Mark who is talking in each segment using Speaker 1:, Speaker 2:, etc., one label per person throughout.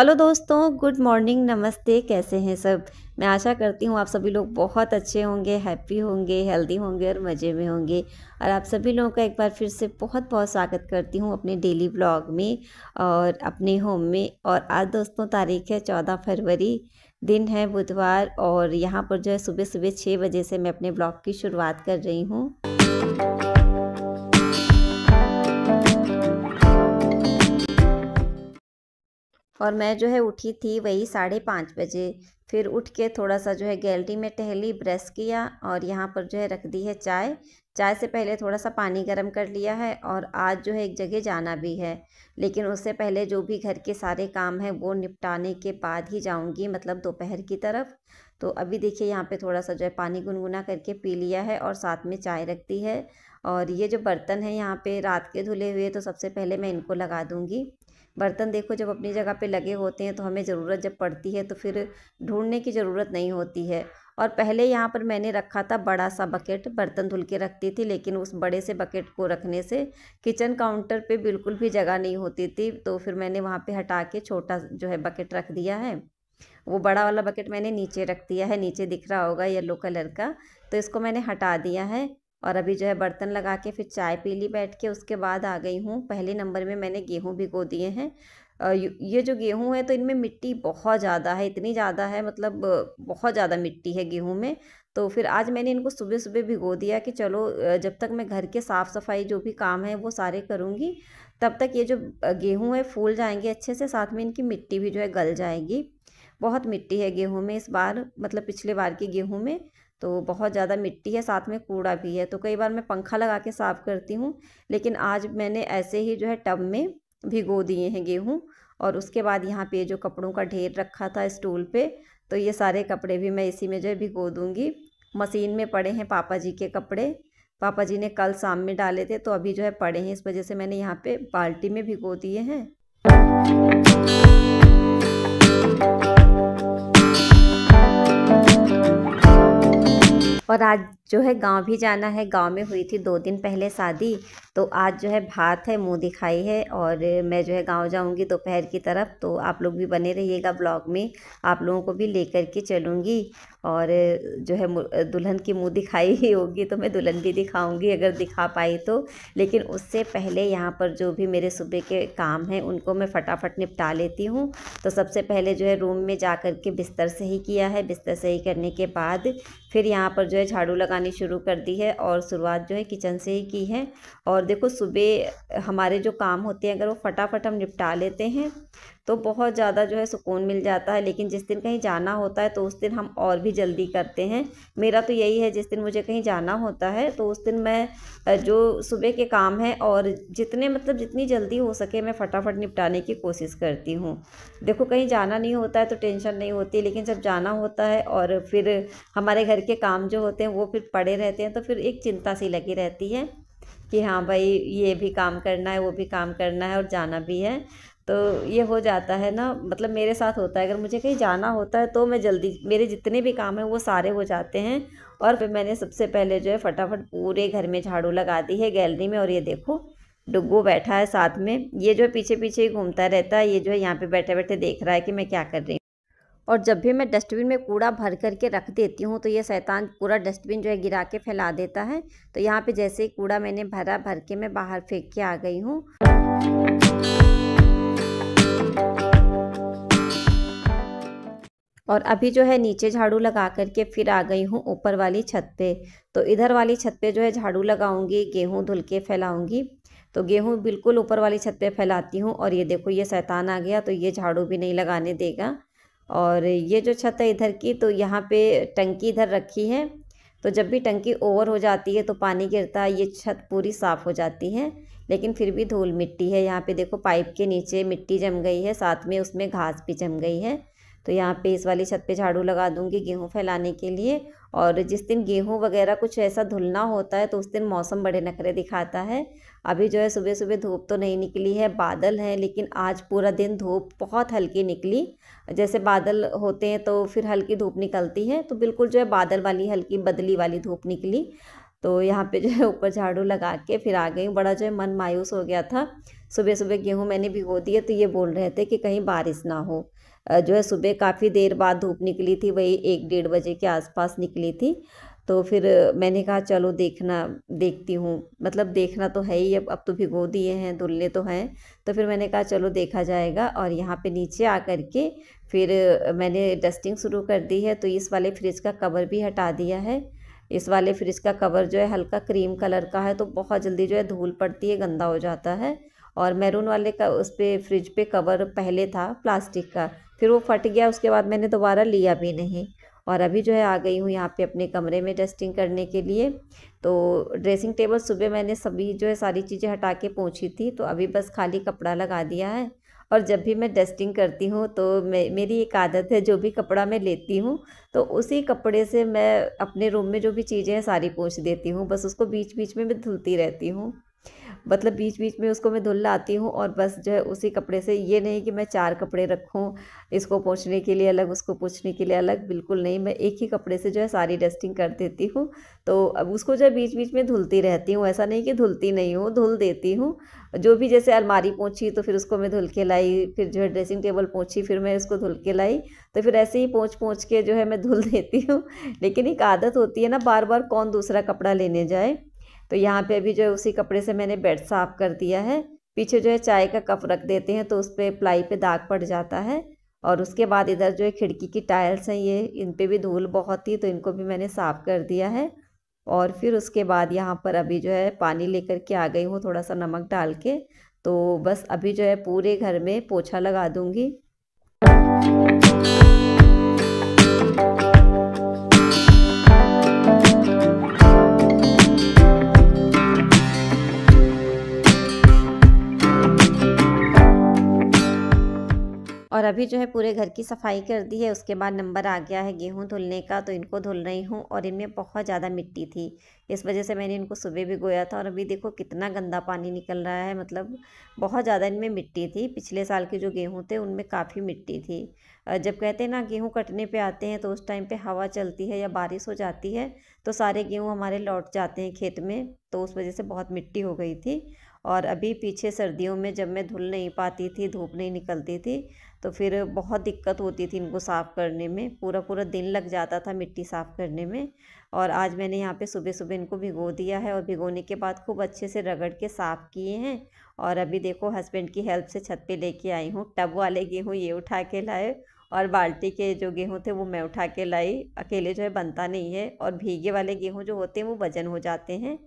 Speaker 1: Hello दोस्तों good morning नमस्ते कैसे हैं सब मैं आशा करती हूँ आप सभी लोग बहुत अच्छे होंगे हैप्पी होंगे हेल्दी होंगे और मज़े में होंगे और आप सभी लोगों का एक बार फिर से बहुत बहुत स्वागत करती हूँ अपने डेली ब्लॉग में और अपने होम में और आज दोस्तों तारीख है चौदह फरवरी दिन है बुधवार और यहाँ पर जो है सुबह सुबह छः बजे से मैं अपने ब्लॉग की शुरुआत कर रही हूँ और मैं जो है उठी थी वही साढ़े पाँच बजे फिर उठ के थोड़ा सा जो है गैलरी में टहली ब्रश किया और यहाँ पर जो है रख दी है चाय चाय से पहले थोड़ा सा पानी गर्म कर लिया है और आज जो है एक जगह जाना भी है लेकिन उससे पहले जो भी घर के सारे काम हैं वो निपटाने के बाद ही जाऊंगी मतलब दोपहर की तरफ तो अभी देखिए यहाँ पे थोड़ा सा जो है पानी गुनगुना करके पी लिया है और साथ में चाय रख दी है और ये जो बर्तन है यहाँ पर रात के धुले हुए तो सबसे पहले मैं इनको लगा दूँगी बर्तन देखो जब अपनी जगह पे लगे होते हैं तो हमें ज़रूरत जब पड़ती है तो फिर ढूंढने की ज़रूरत नहीं होती है और पहले यहाँ पर मैंने रखा था बड़ा सा बकेट बर्तन धुल के रखती थी लेकिन उस बड़े से बकेट को रखने से किचन काउंटर पे बिल्कुल भी जगह नहीं होती थी तो फिर मैंने वहाँ पे हटा के छोटा जो है बकेट रख दिया है वो बड़ा वाला बकेट मैंने नीचे रख दिया है नीचे दिख रहा होगा येलो कलर का तो इसको मैंने हटा दिया है और अभी जो है बर्तन लगा के फिर चाय पी ली बैठ के उसके बाद आ गई हूँ पहले नंबर में मैंने गेहूँ भिगो दिए हैं ये जो गेहूँ है तो इनमें मिट्टी बहुत ज़्यादा है इतनी ज़्यादा है मतलब बहुत ज़्यादा मिट्टी है गेहूँ में तो फिर आज मैंने इनको सुबह सुबह भिगो दिया कि चलो जब तक मैं घर के साफ़ सफाई जो भी काम है वो सारे करूँगी तब तक ये जो गेहूँ है फूल जाएंगे अच्छे से साथ में इनकी मिट्टी भी जो है गल जाएगी बहुत मिट्टी है गेहूँ में इस बार मतलब पिछले बार के गेहूँ में तो बहुत ज़्यादा मिट्टी है साथ में कूड़ा भी है तो कई बार मैं पंखा लगा के साफ़ करती हूँ लेकिन आज मैंने ऐसे ही जो है टब में भिगो दिए हैं गेहूँ और उसके बाद यहाँ पे जो कपड़ों का ढेर रखा था स्टूल पे तो ये सारे कपड़े भी मैं इसी में जो है भिगो दूँगी मशीन में पड़े हैं पापा जी के कपड़े पापा जी ने कल शाम में डाले थे तो अभी जो है पड़े हैं इस वजह से मैंने यहाँ पे बाल्टी में भिगो दिए हैं और आज जो है गांव भी जाना है गांव में हुई थी दो दिन पहले शादी तो आज जो है भात है मुँह दिखाई है और मैं जो है गांव जाऊंगी दोपहर की तरफ तो आप लोग भी बने रहिएगा ब्लॉग में आप लोगों को भी लेकर के चलूँगी और जो है दुल्हन की मुँह दिखाई ही होगी तो मैं दुल्हन भी दिखाऊँगी अगर दिखा पाई तो लेकिन उससे पहले यहाँ पर जो भी मेरे सुबह के काम हैं उनको मैं फटाफट निपटा लेती हूँ तो सबसे पहले जो है रूम में जा कर के बिस्तर सही किया है बिस्तर सही करने के बाद फिर यहाँ पर जो है झाड़ू लगा बनानी शुरू कर दी है और शुरुआत जो है किचन से ही की है और देखो सुबह हमारे जो काम होते हैं अगर वो फटाफट हम निपटा लेते हैं तो बहुत ज़्यादा जो है सुकून मिल जाता है लेकिन जिस दिन कहीं जाना होता है तो उस दिन हम और भी जल्दी करते हैं मेरा तो यही है जिस दिन मुझे कहीं जाना होता है तो उस दिन मैं जो सुबह के काम हैं और जितने मतलब जितनी जल्दी हो सके मैं फटाफट निपटाने की कोशिश करती हूँ देखो कहीं जाना नहीं होता है तो टेंशन नहीं होती लेकिन जब जाना होता है और फिर हमारे घर के काम जो होते हैं वो फिर पड़े रहते हैं तो फिर एक चिंता सी लगी रहती है कि हाँ भाई ये भी काम करना है वो भी काम करना है और जाना भी है तो ये हो जाता है ना मतलब मेरे साथ होता है अगर मुझे कहीं जाना होता है तो मैं जल्दी मेरे जितने भी काम हैं वो सारे हो जाते हैं और फिर मैंने सबसे पहले जो है फटाफट पूरे घर में झाड़ू लगा दी है गैलरी में और ये देखो डुग्गू बैठा है साथ में ये जो है पीछे पीछे ही घूमता रहता है ये जो है यहाँ पे बैठे बैठे देख रहा है कि मैं क्या कर रही हूँ और जब भी मैं डस्टबिन में कूड़ा भर करके रख देती हूँ तो ये शैतान पूरा डस्टबिन जो है गिरा के फैला देता है तो यहाँ पे जैसे ही कूड़ा मैंने भरा भर के मैं बाहर फेंक के आ गई हूँ और अभी जो है नीचे झाड़ू लगा करके फिर आ गई हूँ ऊपर वाली छत पे तो इधर वाली छत पे जो है झाड़ू लगाऊंगी गेहूँ धुल के फैलाऊंगी तो गेहूँ बिल्कुल ऊपर वाली छत पे फैलाती हूँ और ये देखो ये शैतान आ गया तो ये झाड़ू भी नहीं लगाने देगा और ये जो छत है इधर की तो यहाँ पर टंकी इधर रखी है तो जब भी टंकी ओवर हो जाती है तो पानी गिरता है ये छत पूरी साफ़ हो जाती है लेकिन फिर भी धूल मिट्टी है यहाँ पे देखो पाइप के नीचे मिट्टी जम गई है साथ में उसमें घास भी जम गई है तो यहाँ पे इस वाली छत पे झाड़ू लगा दूँगी गेहूँ फैलाने के लिए और जिस दिन गेहूँ वगैरह कुछ ऐसा धुलना होता है तो उस दिन मौसम बड़े नखरे दिखाता है अभी जो है सुबह सुबह धूप तो नहीं निकली है बादल हैं लेकिन आज पूरा दिन धूप बहुत हल्की निकली जैसे बादल होते हैं तो फिर हल्की धूप निकलती है तो बिल्कुल जो है बादल वाली हल्की बदली वाली धूप निकली तो यहाँ पे जो है ऊपर झाड़ू लगा के फिर आ गई बड़ा जो है मन मायूस हो गया था सुबह सुबह गेहूँ मैंने भिगो दिए तो ये बोल रहे थे कि कहीं बारिश ना हो जो है सुबह काफ़ी देर बाद धूप निकली थी वही एक डेढ़ बजे के आसपास निकली थी तो फिर मैंने कहा चलो देखना देखती हूँ मतलब देखना तो है ही अब अब तो भिगो दिए हैं धुलने तो हैं तो फिर मैंने कहा चलो देखा जाएगा और यहाँ पे नीचे आ कर के फिर मैंने डस्टिंग शुरू कर दी है तो इस वाले फ्रिज का कवर भी हटा दिया है इस वाले फ्रिज का कवर जो है हल्का क्रीम कलर का है तो बहुत जल्दी जो है धूल पड़ती है गंदा हो जाता है और मैरून वाले का उस पर फ्रिज पे कवर पहले था प्लास्टिक का फिर वो फट गया उसके बाद मैंने दोबारा लिया भी नहीं और अभी जो है आ गई हूँ यहाँ पे अपने कमरे में डस्टिंग करने के लिए तो ड्रेसिंग टेबल सुबह मैंने सभी जो है सारी चीज़ें हटा के पहुँची थी तो अभी बस खाली कपड़ा लगा दिया है और जब भी मैं डस्टिंग करती हूँ तो मे मेरी एक आदत है जो भी कपड़ा मैं लेती हूँ तो उसी कपड़े से मैं अपने रूम में जो भी चीज़ें हैं सारी पोंछ देती हूँ बस उसको बीच बीच में मैं धुलती रहती हूँ मतलब बीच बीच में उसको मैं धुल लाती हूँ और बस जो है उसी कपड़े से ये नहीं कि मैं चार कपड़े रखूँ इसको पोछने के लिए अलग उसको पोछने के लिए अलग बिल्कुल नहीं मैं एक ही कपड़े से जो है सारी डस्टिंग कर देती हूँ तो अब उसको जो है बीच बीच में धुलती रहती हूँ ऐसा नहीं कि धुलती नहीं हूँ धुल देती हूँ जो भी जैसे अलमारी पहुँची तो फिर उसको मैं धुल के लाई फिर जो है ड्रेसिंग टेबल पहुँची फिर मैं उसको धुल के लाई तो फिर ऐसे ही पहुँच पहुँच के जो है मैं धुल देती हूँ लेकिन एक आदत होती है ना बार बार कौन दूसरा कपड़ा लेने जाए तो यहाँ पे अभी जो है उसी कपड़े से मैंने बेड साफ़ कर दिया है पीछे जो है चाय का कप रख देते हैं तो उस पर प्लाई पे दाग पड़ जाता है और उसके बाद इधर जो है खिड़की की टाइल्स हैं ये इन पर भी धूल बहुत थी तो इनको भी मैंने साफ़ कर दिया है और फिर उसके बाद यहाँ पर अभी जो है पानी लेकर के आ गई हूँ थोड़ा सा नमक डाल के तो बस अभी जो है पूरे घर में पोछा लगा दूँगी अभी जो है पूरे घर की सफाई कर दी है उसके बाद नंबर आ गया है गेहूँ धुलने का तो इनको धुल रही हूँ और इनमें बहुत ज़्यादा मिट्टी थी इस वजह से मैंने इनको सुबह भी गोया था और अभी देखो कितना गंदा पानी निकल रहा है मतलब बहुत ज़्यादा इनमें मिट्टी थी पिछले साल के जो गेहूँ थे उनमें काफ़ी मिट्टी थी जब कहते हैं ना गेहूँ कटने पर आते हैं तो उस टाइम पर हवा चलती है या बारिश हो जाती है तो सारे गेहूँ हमारे लौट जाते हैं खेत में तो उस वजह से बहुत मिट्टी हो गई थी और अभी पीछे सर्दियों में जब मैं धुल नहीं पाती थी धूप नहीं निकलती थी तो फिर बहुत दिक्कत होती थी इनको साफ़ करने में पूरा पूरा दिन लग जाता था मिट्टी साफ़ करने में और आज मैंने यहाँ पे सुबह सुबह इनको भिगो दिया है और भिगोने के बाद खूब अच्छे से रगड़ के साफ़ किए हैं और अभी देखो हस्बैंड की हेल्प से छत पे लेके आई हूँ टब वाले गेहूँ ये उठा के लाए और बाल्टी के जो गेहूँ थे वो मैं उठा के लाई अकेले जो है बनता नहीं है और भीगे वाले गेहूँ जो होते हैं वो वजन हो जाते हैं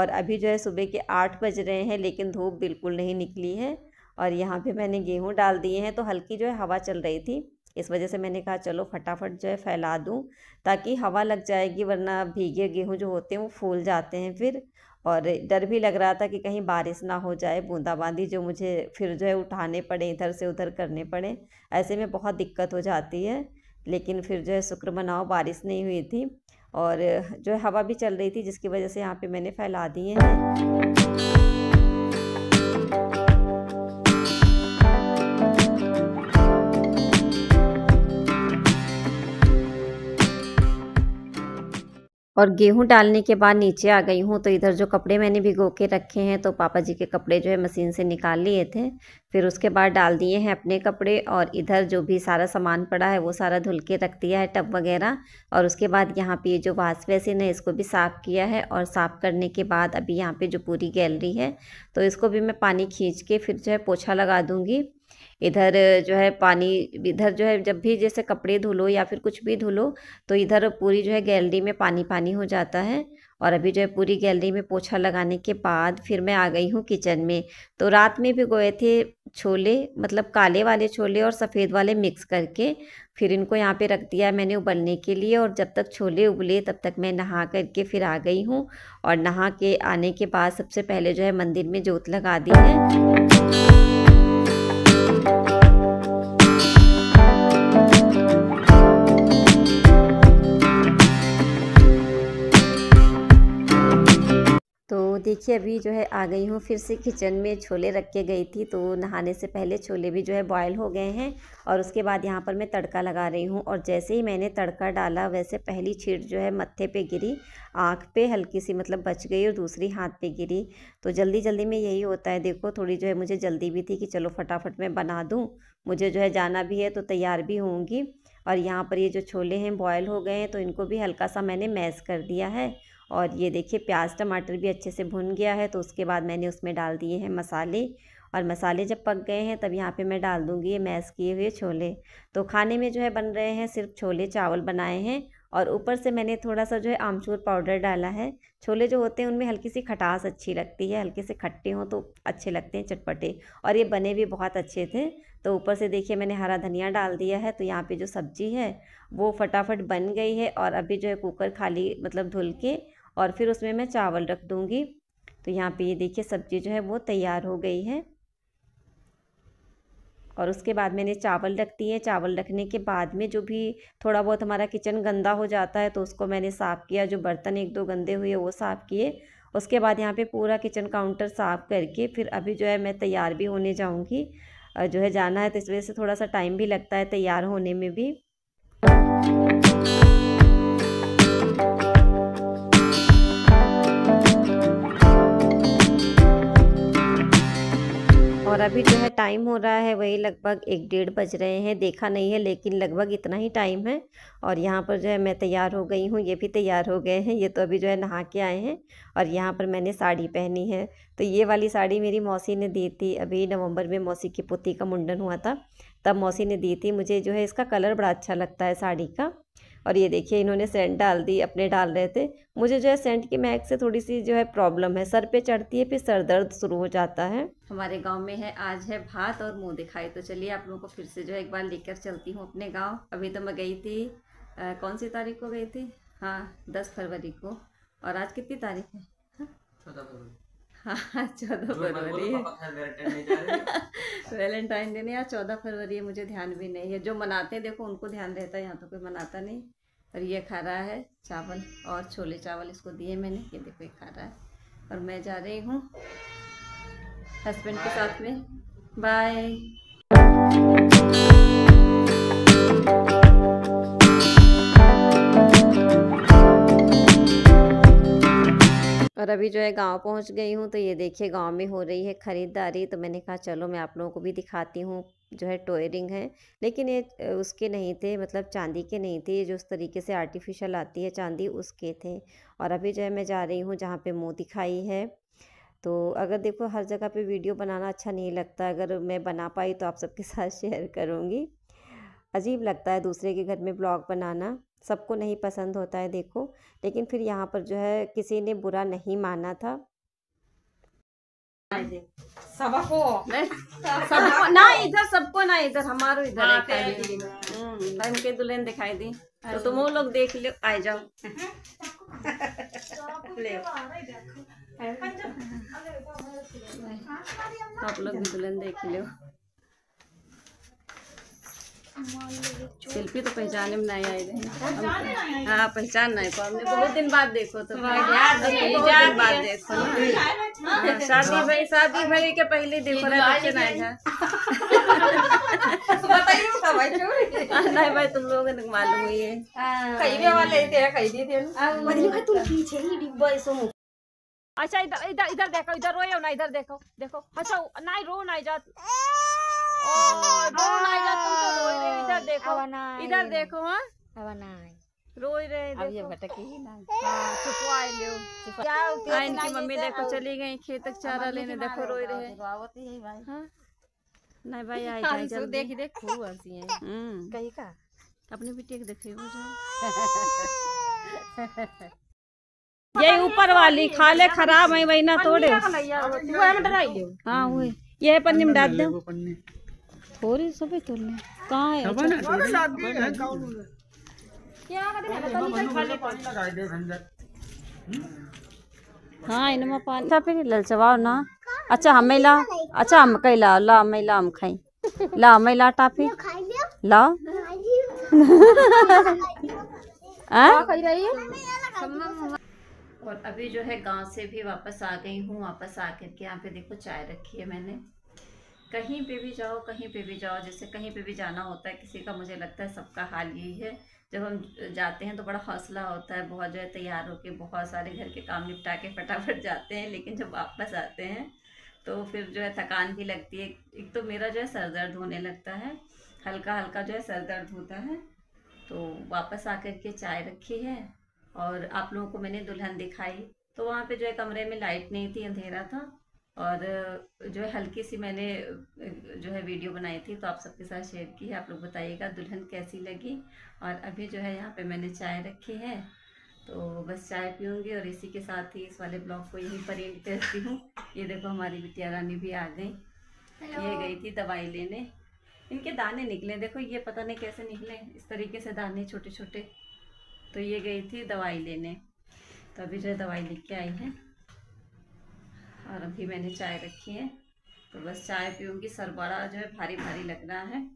Speaker 1: और अभी जो है सुबह के आठ बज रहे हैं लेकिन धूप बिल्कुल नहीं निकली है और यहाँ पे मैंने गेहूँ डाल दिए हैं तो हल्की जो है हवा चल रही थी इस वजह से मैंने कहा चलो फटाफट जो है फैला दूँ ताकि हवा लग जाएगी वरना भीगे गेहूँ जो होते हैं वो फूल जाते हैं फिर और डर भी लग रहा था कि कहीं बारिश ना हो जाए बूंदाबांदी जो मुझे फिर जो है उठाने पड़े इधर से उधर करने पड़े ऐसे में बहुत दिक्कत हो जाती है लेकिन फिर जो है शुक्र मनाओ बारिश नहीं हुई थी और जो है हवा भी चल रही थी जिसकी वजह से यहाँ पे मैंने फैला दिए हैं और गेहूं डालने के बाद नीचे आ गई हूँ तो इधर जो कपड़े मैंने भिगो के रखे हैं तो पापा जी के कपड़े जो है मशीन से निकाल लिए थे फिर उसके बाद डाल दिए हैं अपने कपड़े और इधर जो भी सारा सामान पड़ा है वो सारा धुल के रख दिया है टब वगैरह और उसके बाद यहाँ पे जो वास बेसिन है इसको भी साफ़ किया है और साफ़ करने के बाद अभी यहाँ पर जो पूरी गैलरी है तो इसको भी मैं पानी खींच के फिर जो है पोछा लगा दूँगी इधर जो है पानी इधर जो है जब भी जैसे कपड़े धुलो या फिर कुछ भी धुलो तो इधर पूरी जो है गैलरी में पानी पानी हो जाता है और अभी जो है पूरी गैलरी में पोछा लगाने के बाद फिर मैं आ गई हूँ किचन में तो रात में भी गोए थे छोले मतलब काले वाले छोले और सफ़ेद वाले मिक्स करके फिर इनको यहाँ पे रख दिया मैंने उबलने के लिए और जब तक छोले उबले तब तक मैं नहा करके फिर आ गई हूँ और नहा के आने के बाद सबसे पहले जो है मंदिर में जोत लगा दी है देखिए अभी जो है आ गई हूँ फिर से किचन में छोले रख के गई थी तो नहाने से पहले छोले भी जो है बॉयल हो गए हैं और उसके बाद यहाँ पर मैं तड़का लगा रही हूँ और जैसे ही मैंने तड़का डाला वैसे पहली छीट जो है मत्थे पे गिरी आँख पे हल्की सी मतलब बच गई और दूसरी हाथ पे गिरी तो जल्दी जल्दी में यही होता है देखो थोड़ी जो है मुझे जल्दी भी थी कि चलो फटाफट मैं बना दूँ मुझे जो है जाना भी है तो तैयार भी होंगी और यहाँ पर ये जो छोले हैं बॉयल हो गए हैं तो इनको भी हल्का सा मैंने मैश कर दिया है और ये देखिए प्याज टमाटर भी अच्छे से भुन गया है तो उसके बाद मैंने उसमें डाल दिए हैं मसाले और मसाले जब पक गए हैं तब यहाँ पे मैं डाल दूँगी ये मैश किए हुए छोले तो खाने में जो है बन रहे हैं सिर्फ छोले चावल बनाए हैं और ऊपर से मैंने थोड़ा सा जो है आमचूर पाउडर डाला है छोले जो होते हैं उनमें हल्की सी खटास अच्छी लगती है हल्के से खट्टे हों तो अच्छे लगते हैं चटपटे और ये बने भी बहुत अच्छे थे तो ऊपर से देखिए मैंने हरा धनिया डाल दिया है तो यहाँ पे जो सब्ज़ी है वो फटाफट बन गई है और अभी जो है कुकर खाली मतलब धुल के और फिर उसमें मैं चावल रख दूँगी तो यहाँ पे ये देखिए सब्ज़ी जो है वो तैयार हो गई है और उसके बाद मैंने चावल रख दिए चावल रखने के बाद में जो भी थोड़ा बहुत हमारा किचन गंदा हो जाता है तो उसको मैंने साफ़ किया जो बर्तन एक दो गंदे हुए वो साफ़ किए उसके बाद यहाँ पे पूरा किचन काउंटर साफ़ करके फिर अभी जो है मैं तैयार भी होने जाऊँगी जो है जाना है तो इस वजह से थोड़ा सा टाइम भी लगता है तैयार होने में भी और अभी जो है टाइम हो रहा है वही लगभग एक डेढ़ बज रहे हैं देखा नहीं है लेकिन लगभग इतना ही टाइम है और यहाँ पर जो है मैं तैयार हो गई हूँ ये भी तैयार हो गए हैं ये तो अभी जो है नहा के आए हैं और यहाँ पर मैंने साड़ी पहनी है तो ये वाली साड़ी मेरी मौसी ने दी थी अभी नवंबर में मौसी की पोती का मुंडन हुआ था तब मौसी ने दी थी मुझे जो है इसका कलर बड़ा अच्छा लगता है साड़ी का और ये देखिए इन्होंने सेंट डाल दी अपने डाल रहे थे मुझे जो है सेंट की महक से थोड़ी सी जो है प्रॉब्लम है सर पे चढ़ती है फिर सर दर्द शुरू हो जाता है हमारे गांव में है आज है भात और मुंह दिखाई तो चलिए आप लोगों को फिर से जो है एक बार लेकर चलती हूँ अपने गाँव अभी तो मैं गई थी आ, कौन सी तारीख को गई थी हाँ दस फरवरी को और आज कितनी तारीख है हाँ? चौदह फरवरी हाँ चौदह फरवरी वैलेंटाइन डे नहीं यार चौदह फरवरी है मुझे ध्यान भी नहीं है जो मनाते हैं देखो उनको ध्यान रहता है यहाँ तो कोई मनाता नहीं और ये खा रहा है चावल और छोले चावल इसको दिए मैंने ये देखो ये खा रहा है और मैं जा रही हूँ हस्बैंड के साथ में बाय और अभी जो है गांव पहुंच गई हूँ तो ये देखिए गांव में हो रही है ख़रीदारी तो मैंने कहा चलो मैं आप लोगों को भी दिखाती हूँ जो है टोयरिंग है लेकिन ये उसके नहीं थे मतलब चांदी के नहीं थे ये जो उस तरीके से आर्टिफिशियल आती है चांदी उसके थे और अभी जो है मैं जा रही हूँ जहाँ पर मुँह दिखाई है तो अगर देखो हर जगह पर वीडियो बनाना अच्छा नहीं लगता अगर मैं बना पाई तो आप सबके साथ शेयर करूँगी अजीब लगता है दूसरे के घर में ब्लॉग बनाना सबको नहीं पसंद होता है देखो लेकिन फिर यहाँ पर जो है किसी ने बुरा नहीं माना था सबको सबको ना इधर सबको ना इधर इधर हाँ, हम्म, टाइम के दुल्हन दिखाई दी हाँ तो तुम वो लोग देख लो आ जाओ ले हाँ तो आप लोग भी दुल्हन देख लो शिल्पी तो पहचाने में नहीं आई हाँ पहचान नहीं पा हमने बहुत दिन बाद देखो तो हाँ, बाद देखो हाँ, हाँ, शादी भाई शादी भाई के पहले देखो तो ना नहीं भाई तुम लोगों को मालूम हुई है कहीं भी वाले तेरा कहीं भी थे मतलब भाई तुम पीछे ही डिब्बा सो अच्छा इधर इधर इधर देखो इधर रोयो ना इधर देखो देखो अच्छा ना रो ना जात हाँ, हाँ, हाँ। इधर देखो हाँ रोई रहे अब ये ना इनकी मम्मी देखो चली गई खेत तक चारा लेने देखो रोई रहे नहीं भाई आई जल्दी देख देख खूब हंसी है हम्म। कहीं का अपने बेटे को देखे मुझे ये ऊपर वाली खाले खराब है वही ना तोड़े हाँ ये पन्नी में डाल दो खोरी सभी तुमने कहाँ है हाँ इनमें हम्म। पानी अच्छा फिर ललचवाओ ना अच्छा हमें ला अच्छा हम कहीं ला ला हमें ला हम खाई ला हमें ला टाफी ला हाँ? और अभी जो है गांव से भी वापस आ गई हूँ वापस आकर के यहाँ पे देखो चाय रखी है मैंने कहीं पे भी जाओ कहीं पे भी जाओ जैसे कहीं पे भी जाना होता है किसी का मुझे लगता है सबका हाल यही है जब हम जाते हैं तो बड़ा हौसला होता है बहुत जो है तैयार होकर बहुत सारे घर के काम निपटा के फटाफट जाते हैं लेकिन जब वापस आते हैं तो फिर जो है थकान भी लगती है एक तो मेरा जो है सर दर्द होने लगता है हल्का हल्का जो है सर दर्द होता है तो वापस आ कर के चाय रखी है और आप लोगों को मैंने दुल्हन दिखाई तो वहाँ पे जो है कमरे में लाइट नहीं थी अंधेरा था और जो है हल्की सी मैंने जो है वीडियो बनाई थी तो आप सबके साथ शेयर की है आप लोग बताइएगा दुल्हन कैसी लगी और अभी जो है यहाँ पे मैंने चाय रखी है तो बस चाय पीऊँगी और इसी के साथ ही इस वाले ब्लॉग को यहीं पर एंड करती हूँ ये देखो हमारी बिटिया रानी भी आ गई ये गई थी दवाई लेने इनके दाने निकले देखो ये पता नहीं कैसे निकले इस तरीके से दाने छोटे छोटे तो ये गई थी दवाई लेने तो अभी जो है दवाई लेके आई है और अभी मैंने चाय रखी है तो बस चाय पीऊँगी सर बड़ा जो है भारी भारी लग रहा है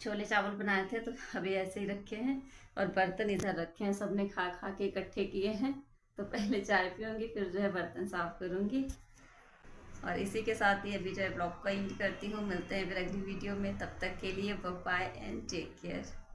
Speaker 1: छोले चावल बनाए थे तो अभी ऐसे ही रखे हैं और बर्तन इधर रखे हैं सबने खा खा के इकट्ठे किए हैं तो पहले चाय पीऊँगी फिर जो है बर्तन साफ़ करूँगी और इसी के साथ ही अभी जो है ब्लॉग का इंट करती हूँ मिलते हैं फिर अगली वीडियो में तब तक के लिए बाय एंड टेक केयर